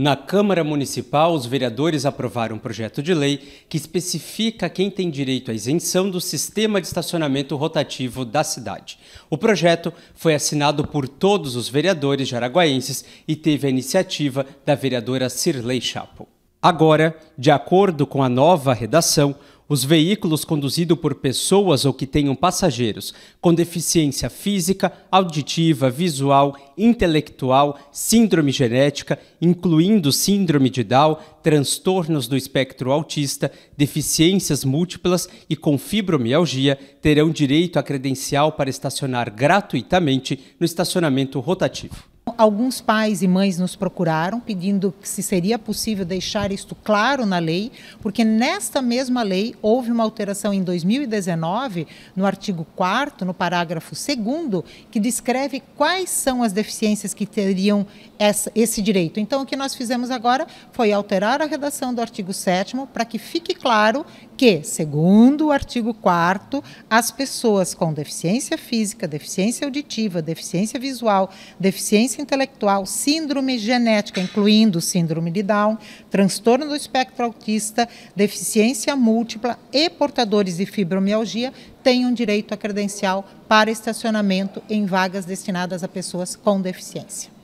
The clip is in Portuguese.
Na Câmara Municipal, os vereadores aprovaram um projeto de lei que especifica quem tem direito à isenção do sistema de estacionamento rotativo da cidade. O projeto foi assinado por todos os vereadores jaraguaenses e teve a iniciativa da vereadora Cirlei Chapo. Agora, de acordo com a nova redação, os veículos conduzidos por pessoas ou que tenham passageiros com deficiência física, auditiva, visual, intelectual, síndrome genética, incluindo síndrome de Down, transtornos do espectro autista, deficiências múltiplas e com fibromialgia, terão direito a credencial para estacionar gratuitamente no estacionamento rotativo alguns pais e mães nos procuraram pedindo se seria possível deixar isto claro na lei, porque nesta mesma lei houve uma alteração em 2019, no artigo 4, no parágrafo 2, que descreve quais são as deficiências que teriam essa, esse direito. Então, o que nós fizemos agora foi alterar a redação do artigo 7 para que fique claro que, segundo o artigo 4, as pessoas com deficiência física, deficiência auditiva, deficiência visual, deficiência intelectual, síndrome genética, incluindo síndrome de Down, transtorno do espectro autista, deficiência múltipla e portadores de fibromialgia tenham direito a credencial para estacionamento em vagas destinadas a pessoas com deficiência.